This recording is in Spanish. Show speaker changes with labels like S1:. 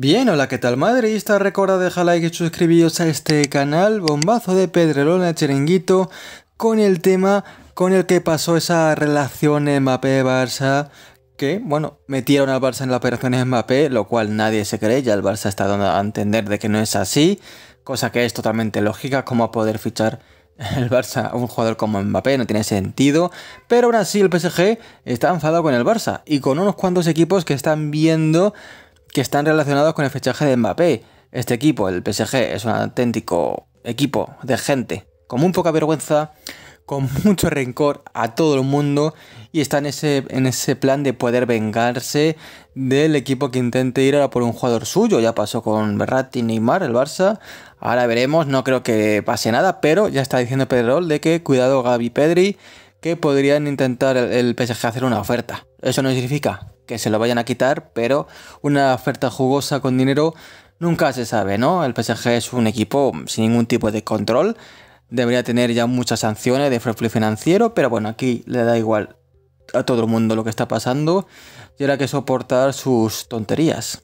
S1: Bien, hola, ¿qué tal madridista? Recuerda dejar like y suscribiros a este canal, bombazo de Pedrelona, Cherenguito, con el tema con el que pasó esa relación Mbappé-Barça, que, bueno, metieron al Barça en la operación Mbappé, lo cual nadie se cree, ya el Barça está dando a entender de que no es así, cosa que es totalmente lógica, como poder fichar el Barça a un jugador como Mbappé, no tiene sentido, pero aún así el PSG está enfadado con el Barça y con unos cuantos equipos que están viendo que están relacionados con el fichaje de Mbappé. Este equipo, el PSG, es un auténtico equipo de gente con muy poca vergüenza, con mucho rencor a todo el mundo y está en ese, en ese plan de poder vengarse del equipo que intente ir a por un jugador suyo. Ya pasó con Berratti Neymar, el Barça. Ahora veremos, no creo que pase nada, pero ya está diciendo Pedro de que cuidado Gaby Pedri, que podrían intentar el PSG hacer una oferta. Eso no significa que se lo vayan a quitar, pero una oferta jugosa con dinero nunca se sabe, ¿no? El PSG es un equipo sin ningún tipo de control, debería tener ya muchas sanciones de fraude financiero, pero bueno, aquí le da igual a todo el mundo lo que está pasando y ahora que soportar sus tonterías.